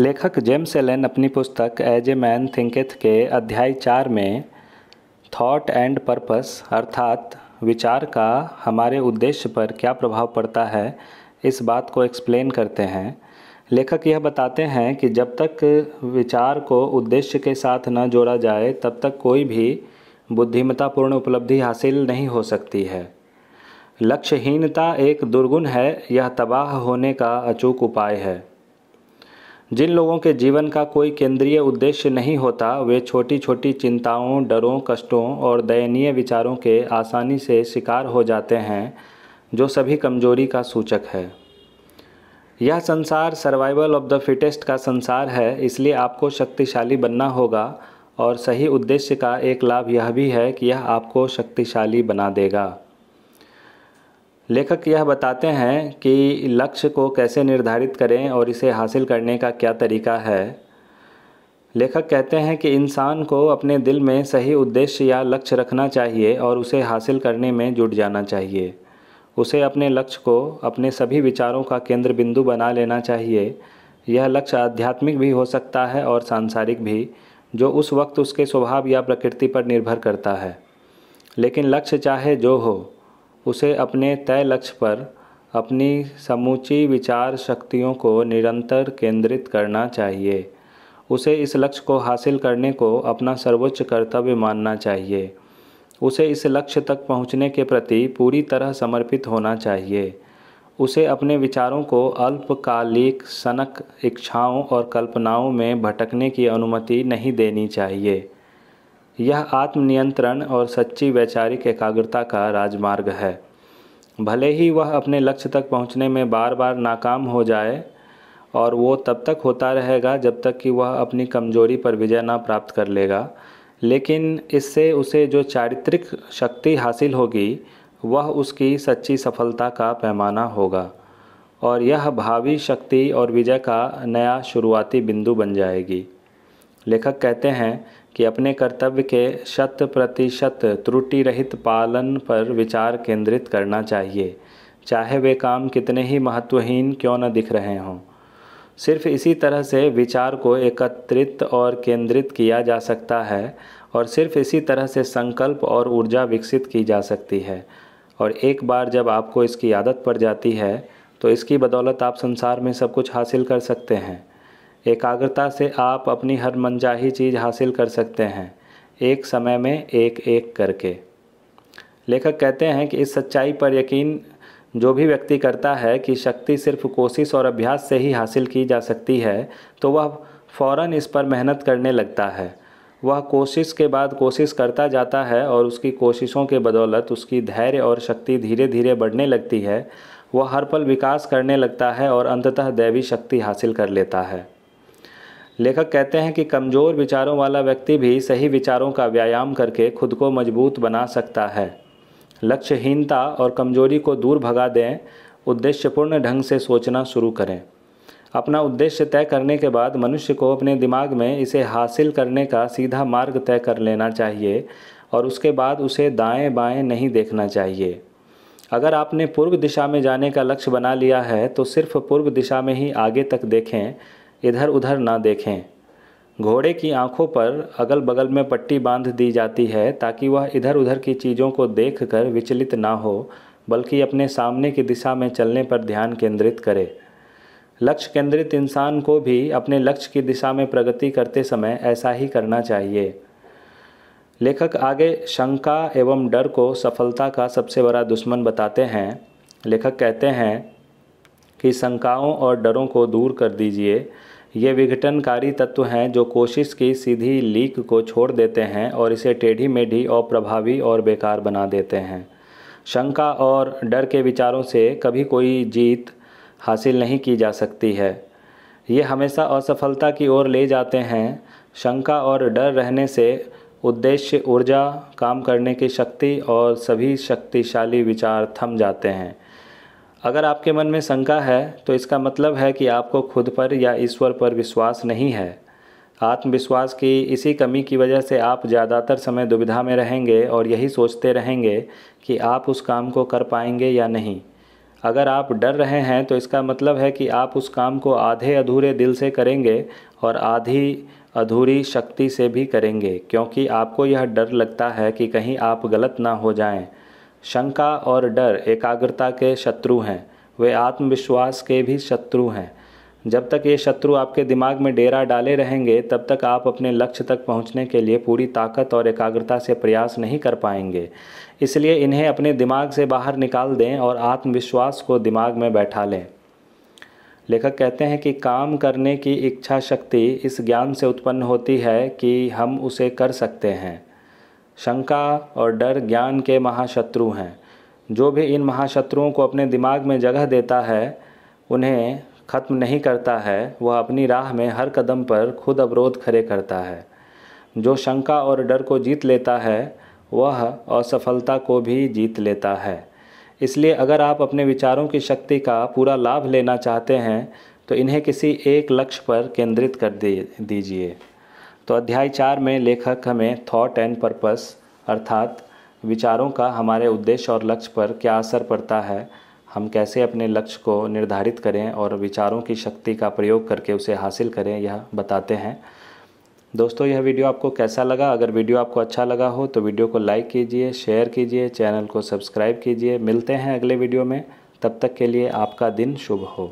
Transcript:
लेखक James Allen अपनी पुस्तक एज ए मैन थिंकेथ के अध्याय चार में थॉट एंड पर्पस अर्थात विचार का हमारे उद्देश्य पर क्या प्रभाव पड़ता है इस बात को एक्सप्लेन करते हैं लेखक यह बताते हैं कि जब तक विचार को उद्देश्य के साथ न जोड़ा जाए तब तक कोई भी बुद्धिमतापूर्ण उपलब्धि हासिल नहीं हो सकती है लक्ष्यहीनता एक दुर्गुण है यह तबाह होने का अचूक उपाय है जिन लोगों के जीवन का कोई केंद्रीय उद्देश्य नहीं होता वे छोटी छोटी चिंताओं डरों कष्टों और दयनीय विचारों के आसानी से शिकार हो जाते हैं जो सभी कमजोरी का सूचक है यह संसार सर्वाइवल ऑफ द फिटेस्ट का संसार है इसलिए आपको शक्तिशाली बनना होगा और सही उद्देश्य का एक लाभ यह भी है कि यह आपको शक्तिशाली बना देगा लेखक यह बताते हैं कि लक्ष्य को कैसे निर्धारित करें और इसे हासिल करने का क्या तरीका है लेखक कहते हैं कि इंसान को अपने दिल में सही उद्देश्य या लक्ष्य रखना चाहिए और उसे हासिल करने में जुट जाना चाहिए उसे अपने लक्ष्य को अपने सभी विचारों का केंद्र बिंदु बना लेना चाहिए यह लक्ष्य आध्यात्मिक भी हो सकता है और सांसारिक भी जो उस वक्त उसके स्वभाव या प्रकृति पर निर्भर करता है लेकिन लक्ष्य चाहे जो हो उसे अपने तय लक्ष्य पर अपनी समूची विचार शक्तियों को निरंतर केंद्रित करना चाहिए उसे इस लक्ष्य को हासिल करने को अपना सर्वोच्च कर्तव्य मानना चाहिए उसे इस लक्ष्य तक पहुंचने के प्रति पूरी तरह समर्पित होना चाहिए उसे अपने विचारों को अल्पकालिक सनक इच्छाओं और कल्पनाओं में भटकने की अनुमति नहीं देनी चाहिए यह आत्मनियंत्रण और सच्ची वैचारिक एकाग्रता का राजमार्ग है भले ही वह अपने लक्ष्य तक पहुंचने में बार बार नाकाम हो जाए और वो तब तक होता रहेगा जब तक कि वह अपनी कमजोरी पर विजय ना प्राप्त कर लेगा लेकिन इससे उसे जो चारित्रिक शक्ति हासिल होगी वह उसकी सच्ची सफलता का पैमाना होगा और यह भावी शक्ति और विजय का नया शुरुआती बिंदु बन जाएगी लेखक कहते हैं कि अपने कर्तव्य के शत प्रतिशत त्रुटि रहित पालन पर विचार केंद्रित करना चाहिए चाहे वे काम कितने ही महत्वहीन क्यों न दिख रहे हों सिर्फ इसी तरह से विचार को एकत्रित और केंद्रित किया जा सकता है और सिर्फ इसी तरह से संकल्प और ऊर्जा विकसित की जा सकती है और एक बार जब आपको इसकी आदत पड़ जाती है तो इसकी बदौलत आप संसार में सब कुछ हासिल कर सकते हैं एकाग्रता से आप अपनी हर मनचाही चीज़ हासिल कर सकते हैं एक समय में एक एक करके लेखक कहते हैं कि इस सच्चाई पर यकीन जो भी व्यक्ति करता है कि शक्ति सिर्फ कोशिश और अभ्यास से ही हासिल की जा सकती है तो वह फ़ौरन इस पर मेहनत करने लगता है वह कोशिश के बाद कोशिश करता जाता है और उसकी कोशिशों के बदौलत उसकी धैर्य और शक्ति धीरे धीरे बढ़ने लगती है वह हर पल विकास करने लगता है और अंततः दैवी शक्ति हासिल कर लेता है लेखक कहते हैं कि कमज़ोर विचारों वाला व्यक्ति भी सही विचारों का व्यायाम करके खुद को मजबूत बना सकता है लक्ष्यहीनता और कमजोरी को दूर भगा दें उद्देश्यपूर्ण ढंग से सोचना शुरू करें अपना उद्देश्य तय करने के बाद मनुष्य को अपने दिमाग में इसे हासिल करने का सीधा मार्ग तय कर लेना चाहिए और उसके बाद उसे दाएं बाएं नहीं देखना चाहिए अगर आपने पूर्व दिशा में जाने का लक्ष्य बना लिया है तो सिर्फ पूर्व दिशा में ही आगे तक देखें इधर उधर ना देखें घोड़े की आंखों पर अगल बगल में पट्टी बांध दी जाती है ताकि वह इधर उधर की चीज़ों को देख कर विचलित ना हो बल्कि अपने सामने की दिशा में चलने पर ध्यान केंद्रित करे लक्ष्य केंद्रित इंसान को भी अपने लक्ष्य की दिशा में प्रगति करते समय ऐसा ही करना चाहिए लेखक आगे शंका एवं डर को सफलता का सबसे बड़ा दुश्मन बताते हैं लेखक कहते हैं कि शंकाओं और डरों को दूर कर दीजिए ये विघटनकारी तत्व हैं जो कोशिश की सीधी लीक को छोड़ देते हैं और इसे टेढ़ी मेढ़ी अप्रभावी और, और बेकार बना देते हैं शंका और डर के विचारों से कभी कोई जीत हासिल नहीं की जा सकती है ये हमेशा असफलता की ओर ले जाते हैं शंका और डर रहने से उद्देश्य ऊर्जा काम करने की शक्ति और सभी शक्तिशाली विचार थम जाते हैं अगर आपके मन में शंका है तो इसका मतलब है कि आपको खुद पर या ईश्वर पर विश्वास नहीं है आत्मविश्वास की इसी कमी की वजह से आप ज़्यादातर समय दुविधा में रहेंगे और यही सोचते रहेंगे कि आप उस काम को कर पाएंगे या नहीं अगर आप डर रहे हैं तो इसका मतलब है कि आप उस काम को आधे अधूरे दिल से करेंगे और आधी अधूरी शक्ति से भी करेंगे क्योंकि आपको यह डर लगता है कि कहीं आप गलत ना हो जाएं शंका और डर एकाग्रता के शत्रु हैं वे आत्मविश्वास के भी शत्रु हैं जब तक ये शत्रु आपके दिमाग में डेरा डाले रहेंगे तब तक आप अपने लक्ष्य तक पहुंचने के लिए पूरी ताकत और एकाग्रता से प्रयास नहीं कर पाएंगे इसलिए इन्हें अपने दिमाग से बाहर निकाल दें और आत्मविश्वास को दिमाग में बैठा लें लेखक कहते हैं कि काम करने की इच्छा शक्ति इस ज्ञान से उत्पन्न होती है कि हम उसे कर सकते हैं शंका और डर ज्ञान के महाशत्रु हैं जो भी इन महाशत्रुओं को अपने दिमाग में जगह देता है उन्हें खत्म नहीं करता है वह अपनी राह में हर कदम पर खुद अवरोध खड़े करता है जो शंका और डर को जीत लेता है वह असफलता को भी जीत लेता है इसलिए अगर आप अपने विचारों की शक्ति का पूरा लाभ लेना चाहते हैं तो इन्हें किसी एक लक्ष्य पर केंद्रित कर दीजिए तो अध्याय चार में लेखक हमें थॉट एंड पर्पस अर्थात विचारों का हमारे उद्देश्य और लक्ष्य पर क्या असर पड़ता है हम कैसे अपने लक्ष्य को निर्धारित करें और विचारों की शक्ति का प्रयोग करके उसे हासिल करें यह बताते हैं दोस्तों यह वीडियो आपको कैसा लगा अगर वीडियो आपको अच्छा लगा हो तो वीडियो को लाइक कीजिए शेयर कीजिए चैनल को सब्सक्राइब कीजिए मिलते हैं अगले वीडियो में तब तक के लिए आपका दिन शुभ हो